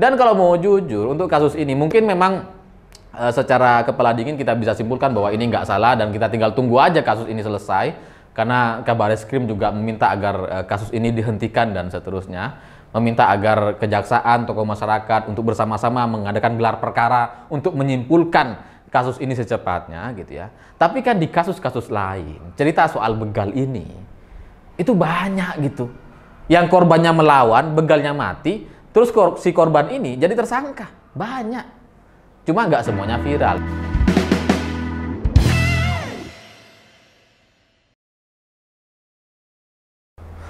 Dan kalau mau jujur, untuk kasus ini mungkin memang e, secara kepala dingin kita bisa simpulkan bahwa ini nggak salah dan kita tinggal tunggu aja kasus ini selesai. Karena kabar eskrim juga meminta agar e, kasus ini dihentikan dan seterusnya. Meminta agar kejaksaan, tokoh masyarakat untuk bersama-sama mengadakan gelar perkara untuk menyimpulkan kasus ini secepatnya gitu ya. Tapi kan di kasus-kasus lain, cerita soal begal ini, itu banyak gitu. Yang korbannya melawan, begalnya mati, Terus kor si korban ini jadi tersangka. Banyak. Cuma nggak semuanya viral.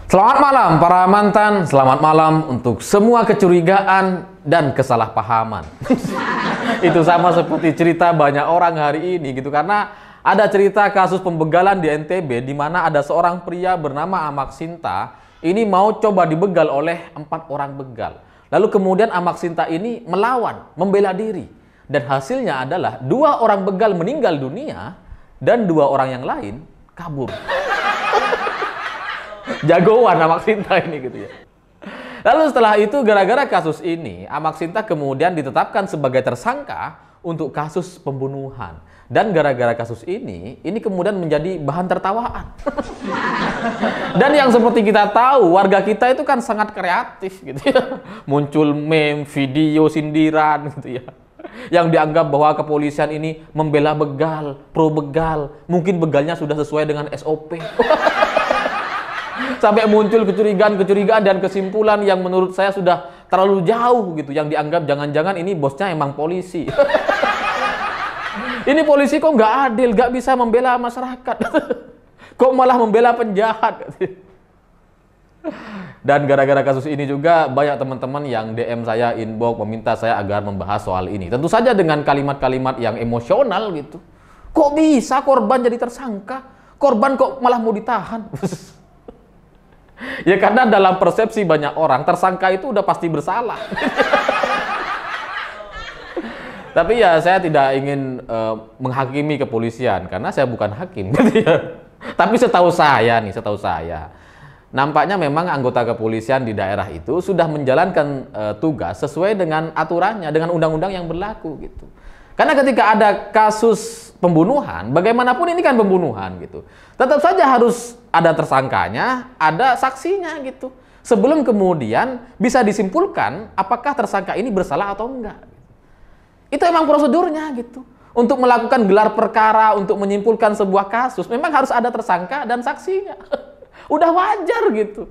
Selamat malam para mantan, selamat malam untuk semua kecurigaan dan kesalahpahaman. Itu sama seperti cerita banyak orang hari ini gitu karena ada cerita kasus pembegalan di NTB di mana ada seorang pria bernama Amak Sinta ini mau coba dibegal oleh empat orang begal. Lalu kemudian Amaksinta ini melawan, membela diri. Dan hasilnya adalah dua orang begal meninggal dunia dan dua orang yang lain kabur. Jagoan Amaksinta ini gitu ya. Lalu setelah itu gara-gara kasus ini, Amaksinta kemudian ditetapkan sebagai tersangka untuk kasus pembunuhan. Dan gara-gara kasus ini, ini kemudian menjadi bahan tertawaan. Dan yang seperti kita tahu, warga kita itu kan sangat kreatif gitu ya. Muncul meme, video sindiran gitu ya. Yang dianggap bahwa kepolisian ini membela begal, pro begal. Mungkin begalnya sudah sesuai dengan SOP. sampai muncul kecurigaan-kecurigaan dan kesimpulan yang menurut saya sudah terlalu jauh gitu yang dianggap jangan-jangan ini bosnya emang polisi Ini polisi kok nggak adil, nggak bisa membela masyarakat. kok malah membela penjahat. Dan gara-gara kasus ini juga banyak teman-teman yang DM saya inbox meminta saya agar membahas soal ini. Tentu saja dengan kalimat-kalimat yang emosional gitu. Kok bisa korban jadi tersangka? Korban kok malah mau ditahan? ya karena dalam persepsi banyak orang tersangka itu udah pasti bersalah. Tapi ya saya tidak ingin uh, menghakimi kepolisian karena saya bukan hakim gitu ya. Tapi setahu saya nih, setahu saya nampaknya memang anggota kepolisian di daerah itu sudah menjalankan uh, tugas sesuai dengan aturannya, dengan undang-undang yang berlaku gitu. Karena ketika ada kasus pembunuhan, bagaimanapun ini kan pembunuhan gitu. Tetap saja harus ada tersangkanya, ada saksinya gitu. Sebelum kemudian bisa disimpulkan apakah tersangka ini bersalah atau enggak. Gitu. Itu emang prosedurnya gitu. Untuk melakukan gelar perkara, untuk menyimpulkan sebuah kasus, memang harus ada tersangka dan saksinya. Udah wajar gitu.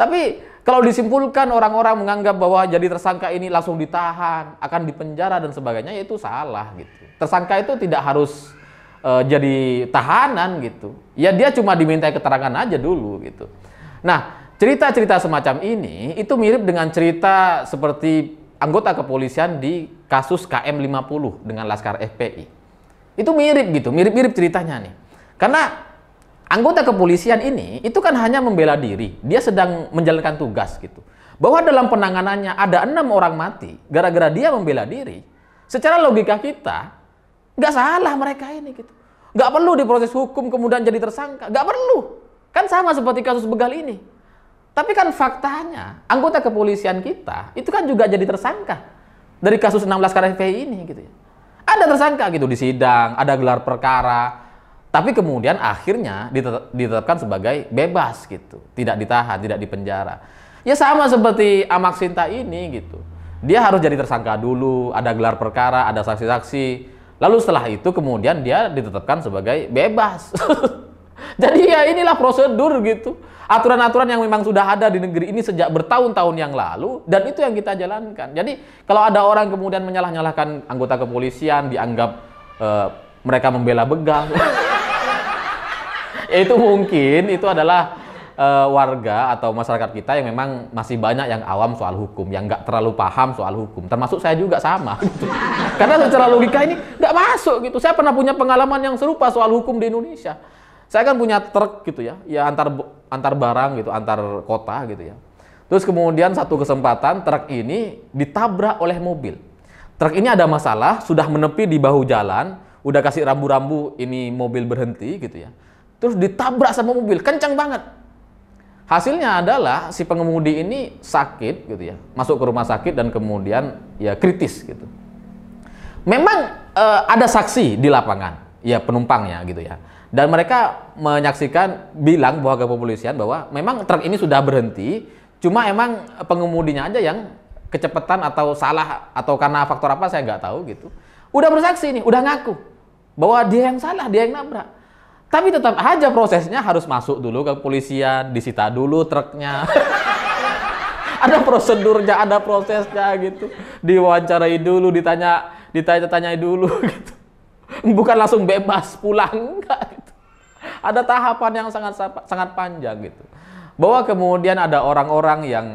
Tapi kalau disimpulkan orang-orang menganggap bahwa jadi tersangka ini langsung ditahan, akan dipenjara dan sebagainya, ya itu salah gitu. Tersangka itu tidak harus e, jadi tahanan gitu. Ya dia cuma diminta keterangan aja dulu gitu. Nah, cerita-cerita semacam ini itu mirip dengan cerita seperti anggota kepolisian di kasus KM50 dengan Laskar FPI. Itu mirip gitu, mirip-mirip ceritanya nih. Karena anggota kepolisian ini itu kan hanya membela diri, dia sedang menjalankan tugas gitu. Bahwa dalam penanganannya ada enam orang mati gara-gara dia membela diri. Secara logika kita nggak salah mereka ini gitu. Nggak perlu diproses hukum kemudian jadi tersangka, nggak perlu. Kan sama seperti kasus begal ini. Tapi kan faktanya anggota kepolisian kita itu kan juga jadi tersangka dari kasus 16 KPI ini gitu ya. Ada tersangka gitu di sidang, ada gelar perkara, tapi kemudian akhirnya ditetapkan sebagai bebas gitu, tidak ditahan, tidak dipenjara. Ya sama seperti Amak Sinta ini gitu. Dia harus jadi tersangka dulu, ada gelar perkara, ada saksi-saksi. Lalu setelah itu kemudian dia ditetapkan sebagai bebas. Jadi ya inilah prosedur gitu. Aturan-aturan yang memang sudah ada di negeri ini sejak bertahun-tahun yang lalu dan itu yang kita jalankan. Jadi kalau ada orang kemudian menyalah-nyalahkan anggota kepolisian dianggap uh, mereka membela begal. itu mungkin itu adalah uh, warga atau masyarakat kita yang memang masih banyak yang awam soal hukum, yang nggak terlalu paham soal hukum. Termasuk saya juga sama. Gitu. Karena secara logika ini nggak masuk gitu. Saya pernah punya pengalaman yang serupa soal hukum di Indonesia saya kan punya truk gitu ya, ya antar antar barang gitu, antar kota gitu ya. Terus kemudian satu kesempatan truk ini ditabrak oleh mobil. Truk ini ada masalah, sudah menepi di bahu jalan, udah kasih rambu-rambu ini mobil berhenti gitu ya. Terus ditabrak sama mobil, kencang banget. Hasilnya adalah si pengemudi ini sakit gitu ya, masuk ke rumah sakit dan kemudian ya kritis gitu. Memang e, ada saksi di lapangan, ya penumpangnya gitu ya. Dan mereka menyaksikan bilang bahwa kepolisian bahwa memang truk ini sudah berhenti, cuma emang pengemudinya aja yang kecepatan atau salah atau karena faktor apa saya nggak tahu gitu. Udah bersaksi nih, udah ngaku bahwa dia yang salah, dia yang nabrak. Tapi tetap aja prosesnya harus masuk dulu ke kepolisian, disita dulu truknya. ada prosedurnya, ada prosesnya gitu. Diwawancarai dulu, ditanya ditanya-tanyai dulu gitu. Bukan langsung bebas pulang enggak ada tahapan yang sangat sangat panjang gitu. Bahwa kemudian ada orang-orang yang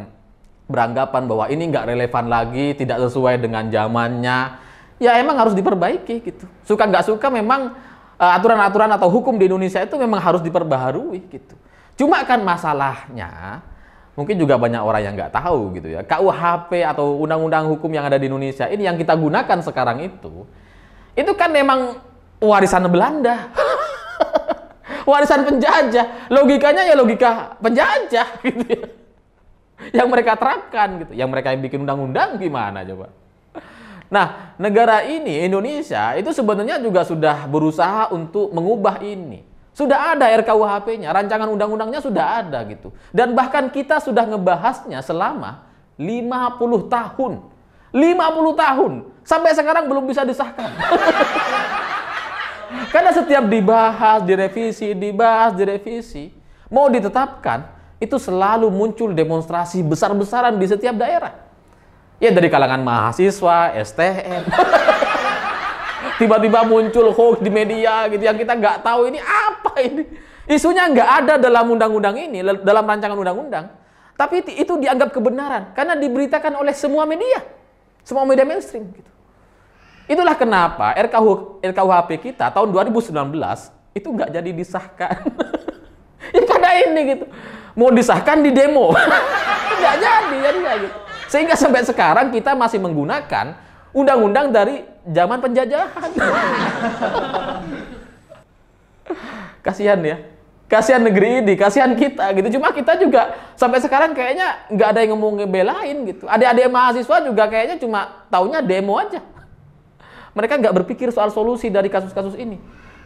beranggapan bahwa ini nggak relevan lagi, tidak sesuai dengan zamannya. Ya emang harus diperbaiki gitu. Suka nggak suka memang e, aturan-aturan atau hukum di Indonesia itu memang harus diperbaharui gitu. Cuma kan masalahnya mungkin juga banyak orang yang nggak tahu gitu ya. KUHP atau undang-undang hukum yang ada di Indonesia ini yang kita gunakan sekarang itu itu kan memang warisan Belanda. warisan penjajah. Logikanya ya logika penjajah gitu ya. Yang mereka terapkan gitu. Yang mereka yang bikin undang-undang gimana coba? Nah, negara ini Indonesia itu sebenarnya juga sudah berusaha untuk mengubah ini. Sudah ada RKUHP-nya, rancangan undang-undangnya sudah ada gitu. Dan bahkan kita sudah ngebahasnya selama 50 tahun. 50 tahun. Sampai sekarang belum bisa disahkan. Karena setiap dibahas, direvisi, dibahas, direvisi, mau ditetapkan, itu selalu muncul demonstrasi besar-besaran di setiap daerah. Ya dari kalangan mahasiswa, STM. Tiba-tiba muncul hoax di media gitu yang kita nggak tahu ini apa ini. Isunya nggak ada dalam undang-undang ini, dalam rancangan undang-undang. Tapi itu dianggap kebenaran karena diberitakan oleh semua media, semua media mainstream gitu. Itulah kenapa RKU, RKUHP kita tahun 2019 itu nggak jadi disahkan. ya karena ini gitu. Mau disahkan di demo. nggak jadi, jadi ya, gitu. Sehingga sampai sekarang kita masih menggunakan undang-undang dari zaman penjajahan. kasihan ya kasihan negeri ini, kasihan kita gitu. Cuma kita juga sampai sekarang kayaknya nggak ada yang ngomong ngebelain gitu. Adik-adik mahasiswa juga kayaknya cuma taunya demo aja mereka nggak berpikir soal solusi dari kasus-kasus ini.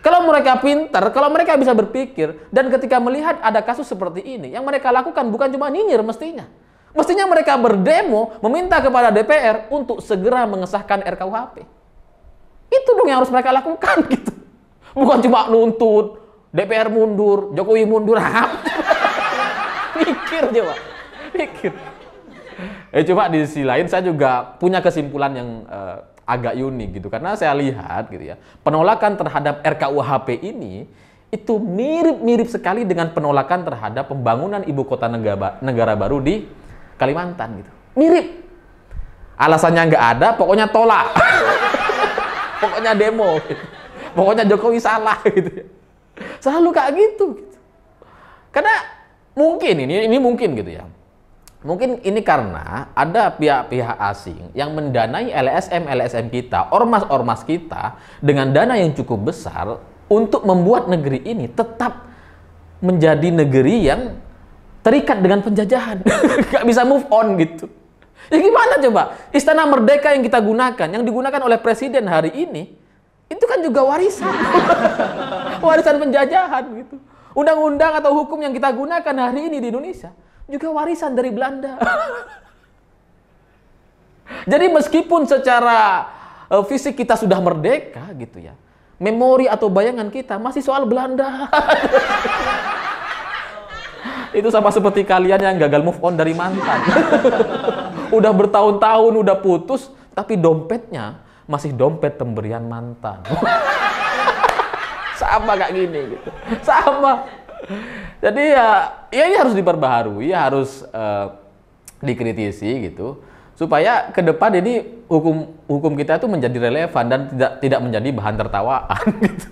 Kalau mereka pintar, kalau mereka bisa berpikir, dan ketika melihat ada kasus seperti ini, yang mereka lakukan bukan cuma nyinyir mestinya. Mestinya mereka berdemo meminta kepada DPR untuk segera mengesahkan RKUHP. Itu dong yang harus mereka lakukan gitu. Bukan cuma nuntut, DPR mundur, Jokowi mundur. Mikir coba. Mikir. Eh, coba di sisi lain saya juga punya kesimpulan yang uh, agak unik gitu karena saya lihat gitu ya penolakan terhadap RKUHP ini itu mirip-mirip sekali dengan penolakan terhadap pembangunan ibu kota negara, negara baru di Kalimantan gitu mirip alasannya nggak ada pokoknya tolak pokoknya demo gitu. pokoknya Jokowi salah gitu ya selalu kayak gitu, gitu karena mungkin ini ini mungkin gitu ya Mungkin ini karena ada pihak-pihak asing yang mendanai LSM-LSM kita, ormas-ormas kita dengan dana yang cukup besar untuk membuat negeri ini tetap menjadi negeri yang terikat dengan penjajahan. Gak bisa move on gitu. Ya gimana coba? Istana Merdeka yang kita gunakan, yang digunakan oleh presiden hari ini, itu kan juga warisan. warisan penjajahan gitu. Undang-undang atau hukum yang kita gunakan hari ini di Indonesia juga warisan dari Belanda. Jadi meskipun secara uh, fisik kita sudah merdeka gitu ya, memori atau bayangan kita masih soal Belanda. Itu sama seperti kalian yang gagal move on dari mantan. udah bertahun-tahun udah putus, tapi dompetnya masih dompet pemberian mantan. sama kayak gini gitu. Sama. Jadi ya, ya ini harus diperbaharui, ya harus uh, dikritisi gitu supaya ke depan ini hukum hukum kita itu menjadi relevan dan tidak tidak menjadi bahan tertawaan gitu.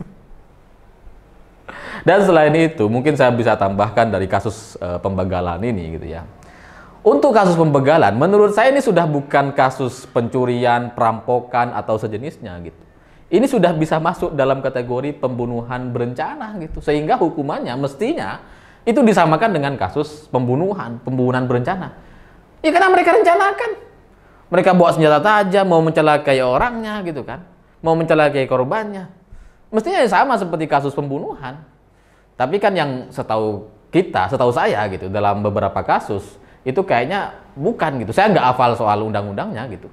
Dan selain itu, mungkin saya bisa tambahkan dari kasus uh, pembegalan ini gitu ya. Untuk kasus pembegalan, menurut saya ini sudah bukan kasus pencurian, perampokan atau sejenisnya gitu ini sudah bisa masuk dalam kategori pembunuhan berencana gitu sehingga hukumannya mestinya itu disamakan dengan kasus pembunuhan pembunuhan berencana ya karena mereka rencanakan mereka bawa senjata tajam mau mencelakai orangnya gitu kan mau mencelakai korbannya mestinya ya sama seperti kasus pembunuhan tapi kan yang setahu kita setahu saya gitu dalam beberapa kasus itu kayaknya bukan gitu saya nggak hafal soal undang-undangnya gitu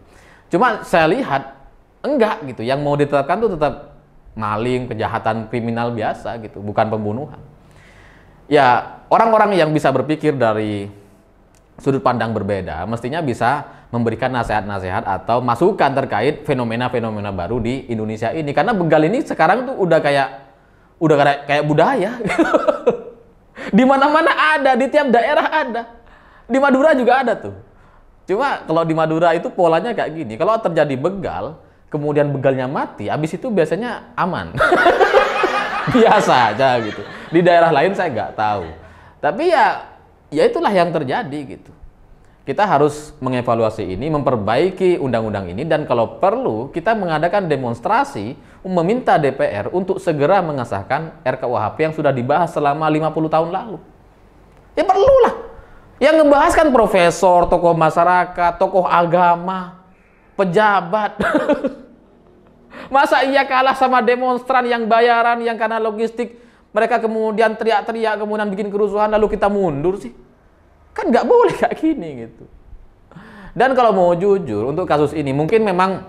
cuma saya lihat enggak gitu. Yang mau ditetapkan tuh tetap maling, kejahatan kriminal biasa gitu, bukan pembunuhan. Ya, orang-orang yang bisa berpikir dari sudut pandang berbeda mestinya bisa memberikan nasihat-nasihat atau masukan terkait fenomena-fenomena baru di Indonesia ini karena begal ini sekarang tuh udah kayak udah kayak kayak budaya gitu. di mana-mana ada di tiap daerah ada di Madura juga ada tuh cuma kalau di Madura itu polanya kayak gini kalau terjadi begal kemudian begalnya mati, abis itu biasanya aman. Biasa aja gitu. Di daerah lain saya nggak tahu. Tapi ya ya itulah yang terjadi gitu. Kita harus mengevaluasi ini, memperbaiki undang-undang ini dan kalau perlu kita mengadakan demonstrasi meminta DPR untuk segera mengesahkan RKUHP yang sudah dibahas selama 50 tahun lalu. Ya perlulah. Yang ngebahas kan profesor, tokoh masyarakat, tokoh agama, pejabat. Masa ia kalah sama demonstran yang bayaran, yang karena logistik, mereka kemudian teriak-teriak, kemudian bikin kerusuhan, lalu kita mundur sih? Kan nggak boleh kayak gini gitu. Dan kalau mau jujur, untuk kasus ini mungkin memang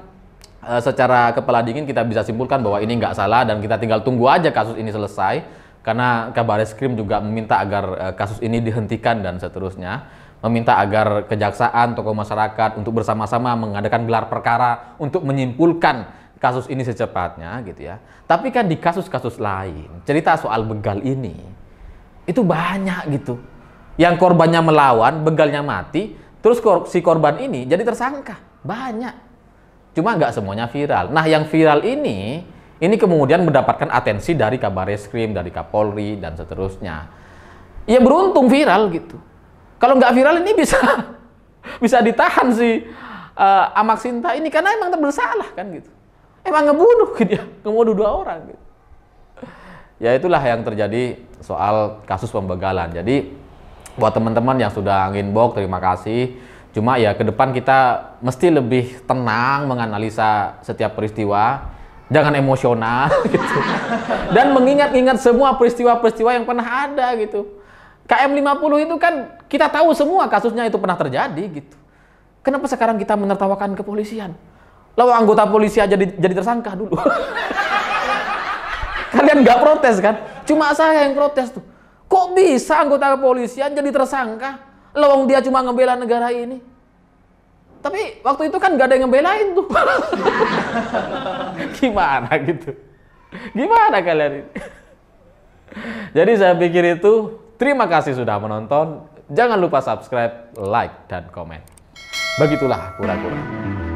e, secara kepala dingin kita bisa simpulkan bahwa ini nggak salah dan kita tinggal tunggu aja kasus ini selesai. Karena kabar krim juga meminta agar e, kasus ini dihentikan dan seterusnya meminta agar kejaksaan, tokoh masyarakat untuk bersama-sama mengadakan gelar perkara untuk menyimpulkan kasus ini secepatnya gitu ya. Tapi kan di kasus-kasus lain, cerita soal begal ini itu banyak gitu. Yang korbannya melawan, begalnya mati, terus kor si korban ini jadi tersangka. Banyak. Cuma nggak semuanya viral. Nah, yang viral ini ini kemudian mendapatkan atensi dari kabar Kabareskrim, dari Kapolri dan seterusnya. Ya beruntung viral gitu. Kalau nggak viral ini bisa bisa ditahan si uh, Amak Sinta ini karena emang bersalah kan gitu. Emang ngebunuh dia, ngebunuh dua orang gitu. Ya itulah yang terjadi soal kasus pembegalan. Jadi buat teman-teman yang sudah bok, terima kasih. Cuma ya ke depan kita mesti lebih tenang menganalisa setiap peristiwa jangan emosional gitu. dan mengingat-ingat semua peristiwa-peristiwa yang pernah ada gitu KM50 itu kan kita tahu semua kasusnya itu pernah terjadi gitu. Kenapa sekarang kita menertawakan kepolisian? Lalu anggota polisi aja di, jadi tersangka dulu. Kalian nggak protes kan? Cuma saya yang protes tuh. Kok bisa anggota kepolisian jadi tersangka? Lawang dia cuma ngebela negara ini. Tapi waktu itu kan gak ada yang ngebelain tuh. Gimana gitu? Gimana kalian ini? Jadi saya pikir itu Terima kasih sudah menonton. Jangan lupa subscribe, like, dan komen. Begitulah kura-kura.